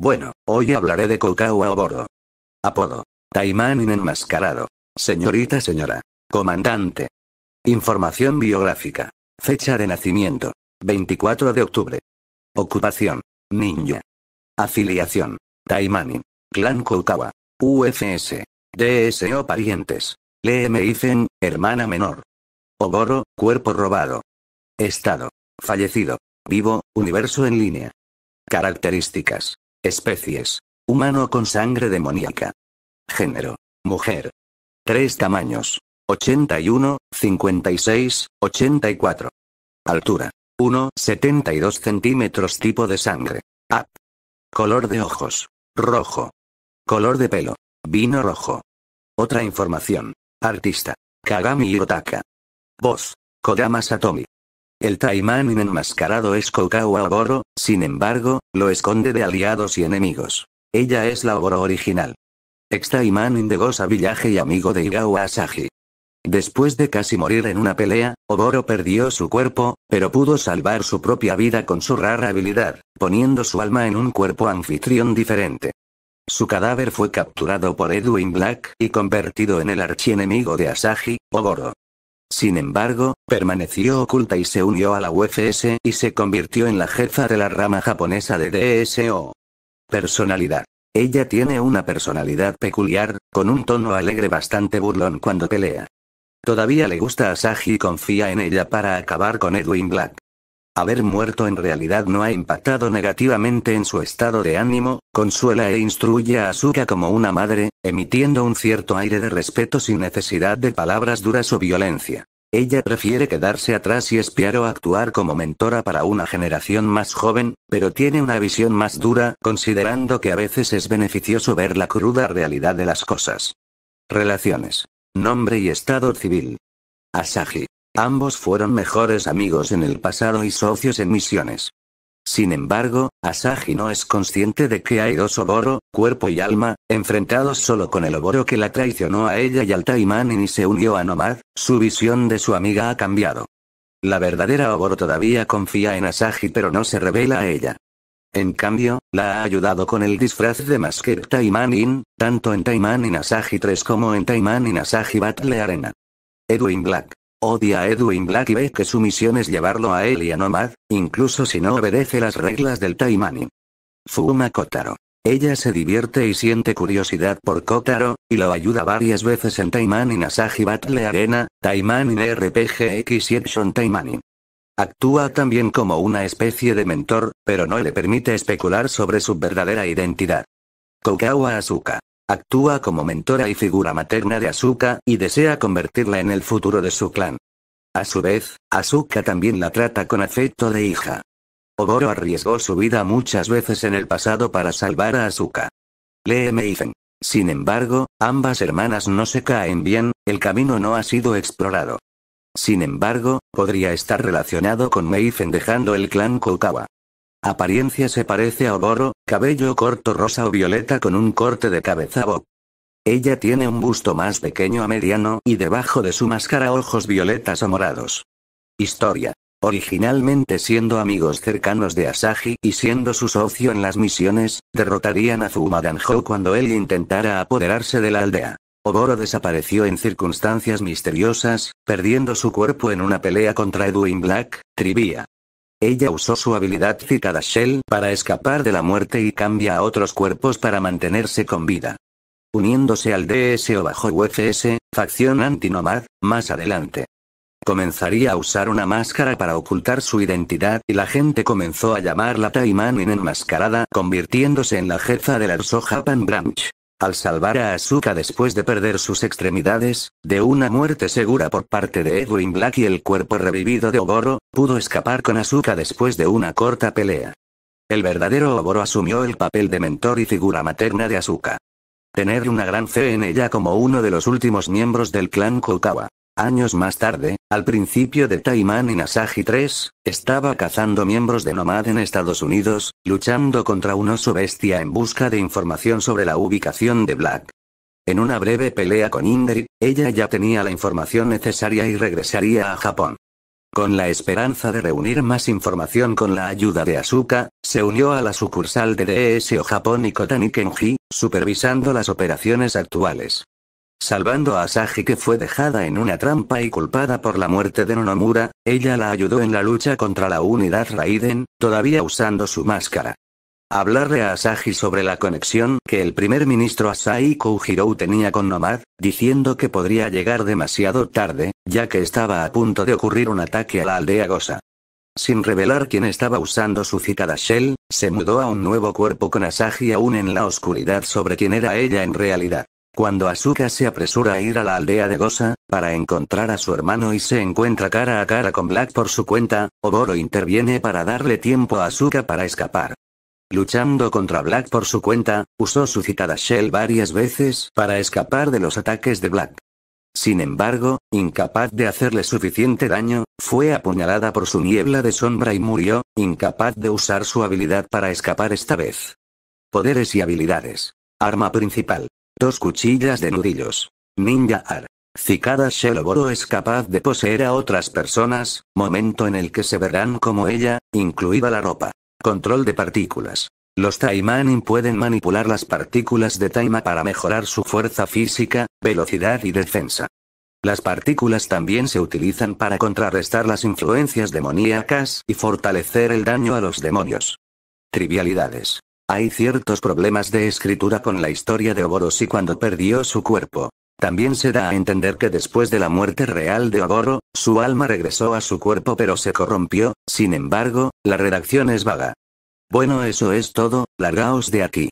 Bueno, hoy hablaré de Cocao Oboro. Apodo. Taimanin enmascarado. Señorita señora. Comandante. Información biográfica. Fecha de nacimiento. 24 de octubre. Ocupación. Ninja. Afiliación. Taimanin. Clan Kokawa. UFS. DSO Parientes. Lmifen, hermana menor. Oboro, cuerpo robado. Estado. Fallecido. Vivo, universo en línea. Características. Especies. Humano con sangre demoníaca. Género. Mujer. Tres tamaños. 81, 56, 84. Altura. 1, 72 centímetros tipo de sangre. Up. Color de ojos. Rojo. Color de pelo. Vino rojo. Otra información. Artista. Kagami Hirotaka. Voz. Kodama Satomi. El Taimanin enmascarado es Kokawa Oboro, sin embargo, lo esconde de aliados y enemigos. Ella es la Oboro original. Ex Taimanin de Gosa Villaje y amigo de Igawa Asahi. Después de casi morir en una pelea, Oboro perdió su cuerpo, pero pudo salvar su propia vida con su rara habilidad, poniendo su alma en un cuerpo anfitrión diferente. Su cadáver fue capturado por Edwin Black y convertido en el archienemigo de Asahi, Oboro. Sin embargo, permaneció oculta y se unió a la UFS y se convirtió en la jefa de la rama japonesa de DSO. Personalidad. Ella tiene una personalidad peculiar, con un tono alegre bastante burlón cuando pelea. Todavía le gusta a Saji y confía en ella para acabar con Edwin Black. Haber muerto en realidad no ha impactado negativamente en su estado de ánimo, consuela e instruye a Asuka como una madre, emitiendo un cierto aire de respeto sin necesidad de palabras duras o violencia. Ella prefiere quedarse atrás y espiar o actuar como mentora para una generación más joven, pero tiene una visión más dura, considerando que a veces es beneficioso ver la cruda realidad de las cosas. Relaciones. Nombre y estado civil. Asahi. Ambos fueron mejores amigos en el pasado y socios en misiones. Sin embargo, Asagi no es consciente de que hay dos Oboro, cuerpo y alma, enfrentados solo con el Oboro que la traicionó a ella y al Taimanin y se unió a Nomad, su visión de su amiga ha cambiado. La verdadera Oboro todavía confía en Asagi, pero no se revela a ella. En cambio, la ha ayudado con el disfraz de Masker Taimanin, tanto en Taimanin Asagi 3 como en Taimanin Asahi Battle Arena. Edwin Black Odia a Edwin Black y ve que su misión es llevarlo a él y a Nomad, incluso si no obedece las reglas del Taimani. Fuma Kotaro. Ella se divierte y siente curiosidad por Kotaro, y lo ayuda varias veces en Taimani Nasaji Battle Arena, Taimani RPG X Action Taimani. Actúa también como una especie de mentor, pero no le permite especular sobre su verdadera identidad. Kokawa Asuka. Actúa como mentora y figura materna de Asuka, y desea convertirla en el futuro de su clan. A su vez, Asuka también la trata con afecto de hija. Oboro arriesgó su vida muchas veces en el pasado para salvar a Asuka. Lee Meifen. Sin embargo, ambas hermanas no se caen bien, el camino no ha sido explorado. Sin embargo, podría estar relacionado con Meifen dejando el clan Kokawa. Apariencia se parece a Oboro, cabello corto rosa o violeta con un corte de cabeza bob. Ella tiene un busto más pequeño a mediano y debajo de su máscara ojos violetas o morados. Historia. Originalmente siendo amigos cercanos de Asahi y siendo su socio en las misiones, derrotarían a Zuma Danjo cuando él intentara apoderarse de la aldea. Oboro desapareció en circunstancias misteriosas, perdiendo su cuerpo en una pelea contra Edwin Black, Trivia. Ella usó su habilidad Citada Shell para escapar de la muerte y cambia a otros cuerpos para mantenerse con vida. Uniéndose al DSO bajo UFS, facción antinomad, más adelante. Comenzaría a usar una máscara para ocultar su identidad y la gente comenzó a llamarla en enmascarada, convirtiéndose en la jefa de la Japan Branch. Al salvar a Asuka después de perder sus extremidades, de una muerte segura por parte de Edwin Black y el cuerpo revivido de Oboro, pudo escapar con Asuka después de una corta pelea. El verdadero Oboro asumió el papel de mentor y figura materna de Asuka. Tener una gran fe en ella como uno de los últimos miembros del clan Kokawa. Años más tarde, al principio de Taiman y Asahi 3, estaba cazando miembros de Nomad en Estados Unidos, luchando contra un oso bestia en busca de información sobre la ubicación de Black. En una breve pelea con Indri, ella ya tenía la información necesaria y regresaría a Japón. Con la esperanza de reunir más información con la ayuda de Asuka, se unió a la sucursal de DSO Japón y Kotani Kenji, supervisando las operaciones actuales. Salvando a Asagi que fue dejada en una trampa y culpada por la muerte de Nonomura, ella la ayudó en la lucha contra la unidad Raiden, todavía usando su máscara. Hablarle a Asahi sobre la conexión que el primer ministro Asahi Koujirou tenía con Nomad, diciendo que podría llegar demasiado tarde, ya que estaba a punto de ocurrir un ataque a la aldea Gosa. Sin revelar quién estaba usando su citada Shell, se mudó a un nuevo cuerpo con Asahi aún en la oscuridad sobre quién era ella en realidad. Cuando Asuka se apresura a ir a la aldea de Gosa, para encontrar a su hermano y se encuentra cara a cara con Black por su cuenta, Oboro interviene para darle tiempo a Asuka para escapar. Luchando contra Black por su cuenta, usó su citada Shell varias veces para escapar de los ataques de Black. Sin embargo, incapaz de hacerle suficiente daño, fue apuñalada por su niebla de sombra y murió, incapaz de usar su habilidad para escapar esta vez. Poderes y habilidades. Arma principal. Dos cuchillas de nudillos. Ninja Ar. Cicada Sheloboro es capaz de poseer a otras personas, momento en el que se verán como ella, incluida la ropa. Control de partículas. Los Taimanin pueden manipular las partículas de Taima para mejorar su fuerza física, velocidad y defensa. Las partículas también se utilizan para contrarrestar las influencias demoníacas y fortalecer el daño a los demonios. Trivialidades. Hay ciertos problemas de escritura con la historia de Oboros y cuando perdió su cuerpo. También se da a entender que después de la muerte real de Oboro, su alma regresó a su cuerpo pero se corrompió, sin embargo, la redacción es vaga. Bueno eso es todo, largaos de aquí.